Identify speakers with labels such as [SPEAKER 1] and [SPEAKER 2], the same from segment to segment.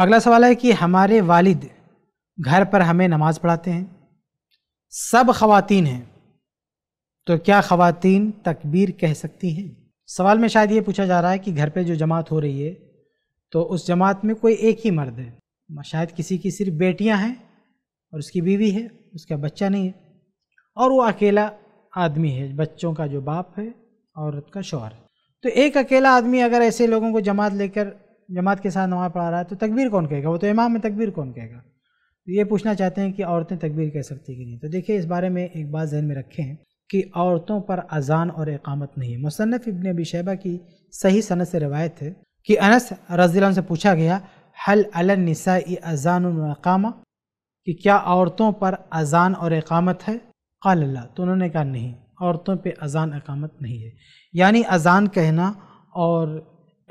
[SPEAKER 1] अगला सवाल है कि हमारे वालिद घर पर हमें नमाज़ पढ़ाते हैं सब खवातीन हैं तो क्या खवातीन तकबीर कह सकती हैं सवाल में शायद ये पूछा जा रहा है कि घर पे जो जमात हो रही है तो उस जमात में कोई एक ही मर्द है शायद किसी की सिर्फ बेटियां हैं और उसकी बीवी है उसका बच्चा नहीं है और वो अकेला आदमी है बच्चों का जो बाप है औरत का शोहर है तो एक अकेला आदमी अगर ऐसे लोगों को जमात लेकर जमात के साथ नमाज़ पढ़ा रहा है तो तकबीर कौन कहेगा वो तो इमाम में तकबीर कौन कहेगा तो ये पूछना चाहते हैं कि औरतें तकबीर कह सकती कि नहीं तो देखिए इस बारे में एक बात जहन में रखें कि औरतों पर अजान और इकामत नहीं है मुसनफ़ इबन अबी शैबा की सही सनत से रवायत है कि अनस रजील से पूछा गया हल अलनसा अजान कि क्या औरतों पर अजान और इकामत है कल अल्लाह तो उन्होंने कहा नहीं औरतों पे अजान अकामत नहीं है यानी अजान कहना और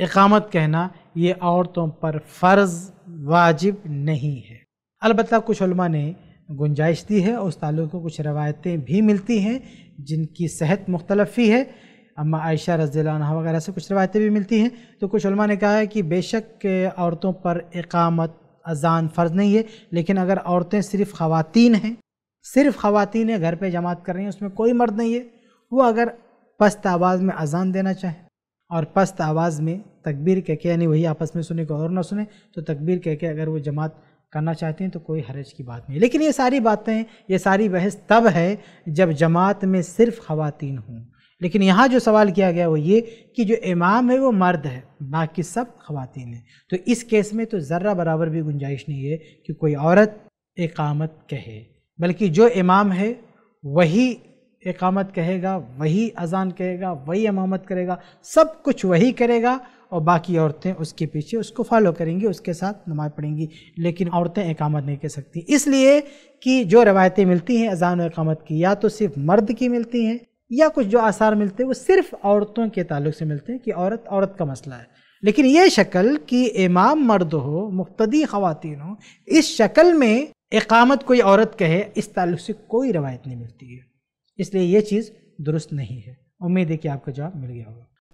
[SPEAKER 1] इकामत कहना ये औरतों पर फ़र्ज़ वाजिब नहीं है अलबत् कुछ ने गुंजाइश दी है और उस ताल्लुक़ को कुछ रवायतें भी मिलती हैं जिनकी सेहत मुख्तलफ़ी है अम्मा आयशा रजील्ला वगैरह से कुछ रवायतें भी मिलती हैं तो कुछ ने कहा है कि बेशक औरतों पर इकामत अजान फ़र्ज़ नहीं है लेकिन अगर औरतें सिर्फ ख़वान हैं सिर्फ ख़वान घर पर जमात कर रही हैं उसमें कोई मर्द नहीं है वो अगर पस्त आवाज़ में अजान देना चाहें और पस्त आवाज़ में तकबीर कह के यानी वही आपस में सुने और ना सुने तो तकबीर कह के अगर वो जमात करना चाहते हैं तो कोई हरज की बात नहीं लेकिन ये सारी बातें ये सारी बहस तब है जब जमात में सिर्फ खातन हों लेकिन यहाँ जो सवाल किया गया वो ये कि जो इमाम है वो मर्द है बाकी सब खातन हैं तो इस केस में तो ज़र्रा बराबर भी गुंजाइश नहीं है कि कोई औरत एकामत कहे बल्कि जो इमाम है वही एकामत कहेगा वही अजान कहेगा वही इमामत करेगा सब कुछ वही करेगा और बाकी औरतें उसके पीछे उसको फॉलो करेंगी उसके साथ नमाज़ पढ़ेंगी लेकिन औरतें एकामत नहीं कर सकती इसलिए कि जो रवायतें मिलती हैं अजान एकामत की या तो सिर्फ मर्द की मिलती हैं या कुछ जो आसार मिलते हैं वो सिर्फ औरतों के ताल्लुक से मिलते हैं कि औरत औरत का मसला है लेकिन ये शक्ल कि इमाम मर्द हो मुख्तदी ख़वान हो इस शक्ल में एकामत कोई औरत कहे इस ताल्लुक से कोई रवायत नहीं मिलती है इसलिए ये चीज़ दुरुस्त नहीं है उम्मीद है कि आपको जवाब मिल गया होगा